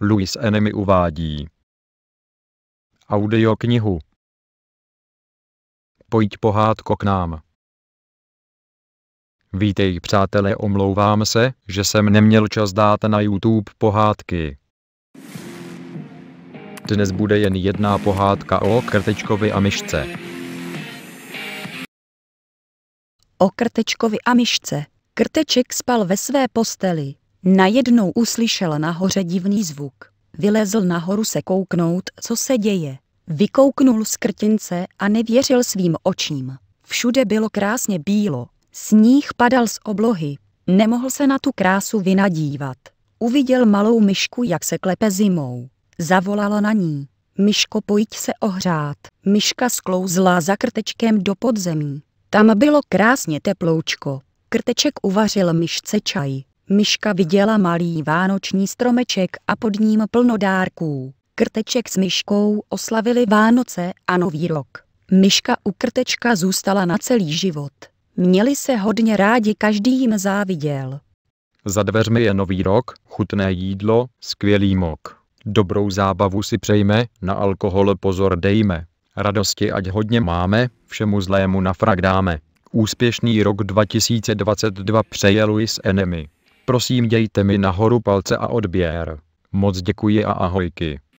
Louis Enemy uvádí knihu. Pojď pohádko k nám. Vítej přátelé, omlouvám se, že jsem neměl čas dát na YouTube pohádky. Dnes bude jen jedna pohádka o krtečkovi a myšce. o krtečkovi a myšce. Krteček spal ve své posteli. Najednou uslyšel nahoře divný zvuk. Vylezl nahoru se kouknout, co se děje. Vykouknul z krtince a nevěřil svým očím. Všude bylo krásně bílo. Sníh padal z oblohy. Nemohl se na tu krásu vynadívat. Uviděl malou myšku, jak se klepe zimou. Zavolala na ní. Myško, pojď se ohřát. Myška sklouzla za krtečkem do podzemí. Tam bylo krásně teploučko. Krteček uvařil myšce čaj. Myška viděla malý vánoční stromeček a pod ním plno dárků. Krteček s myškou oslavili Vánoce a Nový rok. Myška u krtečka zůstala na celý život. Měli se hodně rádi, každý jim záviděl. Za dveřmi je nový rok, chutné jídlo, skvělý mok. Dobrou zábavu si přejme, na alkohol pozor dejme. Radosti ať hodně máme, všemu zlému frak dáme. Úspěšný rok 2022 přeje Luis Enemy. Prosím dějte mi nahoru palce a odběr. Moc děkuji a ahojky.